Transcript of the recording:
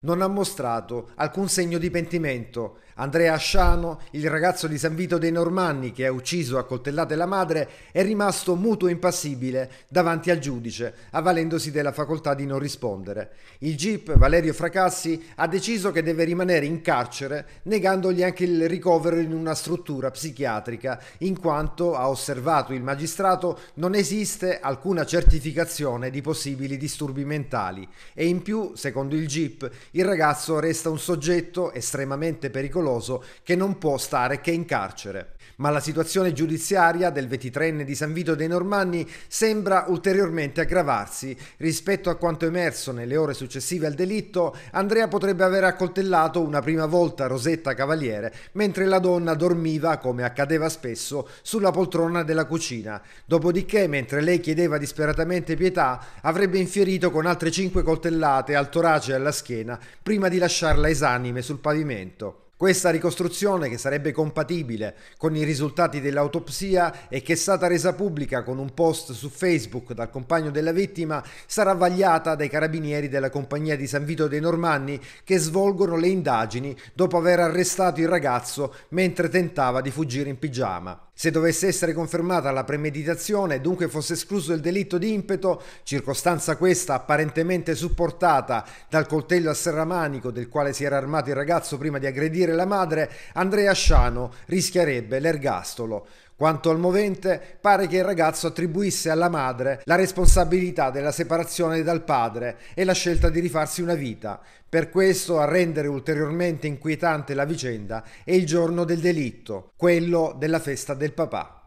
Non ha mostrato alcun segno di pentimento. Andrea Asciano, il ragazzo di San Vito dei Normanni che ha ucciso a coltellate la madre, è rimasto muto e impassibile davanti al giudice, avvalendosi della facoltà di non rispondere. Il GIP Valerio Fracassi ha deciso che deve rimanere in carcere, negandogli anche il ricovero in una struttura psichiatrica, in quanto, ha osservato il magistrato, non esiste alcuna certificazione di possibili disturbi mentali e in più, secondo il GIP, il ragazzo resta un soggetto estremamente pericoloso che non può stare che in carcere. Ma la situazione giudiziaria del 23enne di San Vito dei Normanni sembra ulteriormente aggravarsi. Rispetto a quanto emerso nelle ore successive al delitto, Andrea potrebbe aver accoltellato una prima volta Rosetta Cavaliere mentre la donna dormiva, come accadeva spesso, sulla poltrona della cucina. Dopodiché, mentre lei chiedeva disperatamente pietà, avrebbe infierito con altre cinque coltellate al torace e alla schiena prima di lasciarla esanime sul pavimento. Questa ricostruzione, che sarebbe compatibile con i risultati dell'autopsia e che è stata resa pubblica con un post su Facebook dal compagno della vittima, sarà vagliata dai carabinieri della compagnia di San Vito dei Normanni che svolgono le indagini dopo aver arrestato il ragazzo mentre tentava di fuggire in pigiama. Se dovesse essere confermata la premeditazione e dunque fosse escluso il delitto di impeto, circostanza questa apparentemente supportata dal coltello a serramanico del quale si era armato il ragazzo prima di aggredire la madre, Andrea Sciano rischierebbe l'ergastolo. Quanto al movente, pare che il ragazzo attribuisse alla madre la responsabilità della separazione dal padre e la scelta di rifarsi una vita. Per questo a rendere ulteriormente inquietante la vicenda è il giorno del delitto, quello della festa del papà.